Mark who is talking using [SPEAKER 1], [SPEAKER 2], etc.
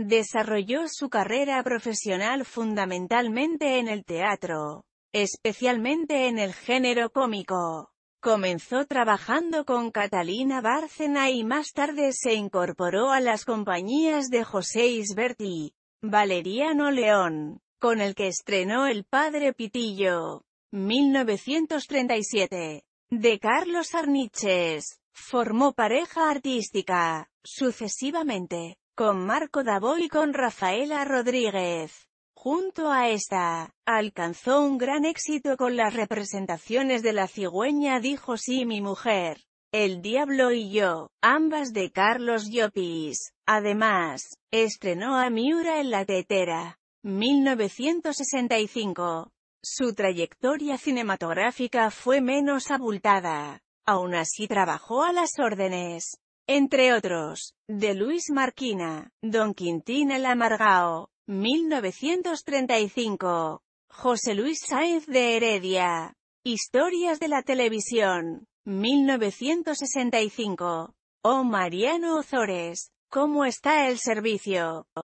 [SPEAKER 1] Desarrolló su carrera profesional fundamentalmente en el teatro, especialmente en el género cómico. Comenzó trabajando con Catalina Bárcena y más tarde se incorporó a las compañías de José Isberti, Valeriano León, con el que estrenó El Padre Pitillo, 1937, de Carlos Arniches. Formó pareja artística, sucesivamente, con Marco Davo y con Rafaela Rodríguez. Junto a esta, alcanzó un gran éxito con las representaciones de La cigüeña dijo sí mi mujer, El diablo y yo, ambas de Carlos Llopis. Además, estrenó a Miura en la tetera. 1965. Su trayectoria cinematográfica fue menos abultada. Aún así trabajó a las órdenes entre otros, de Luis Marquina, Don Quintín el Amargao, 1935, José Luis Sáenz de Heredia, Historias de la Televisión, 1965, o Mariano Ozores, ¿Cómo está el servicio?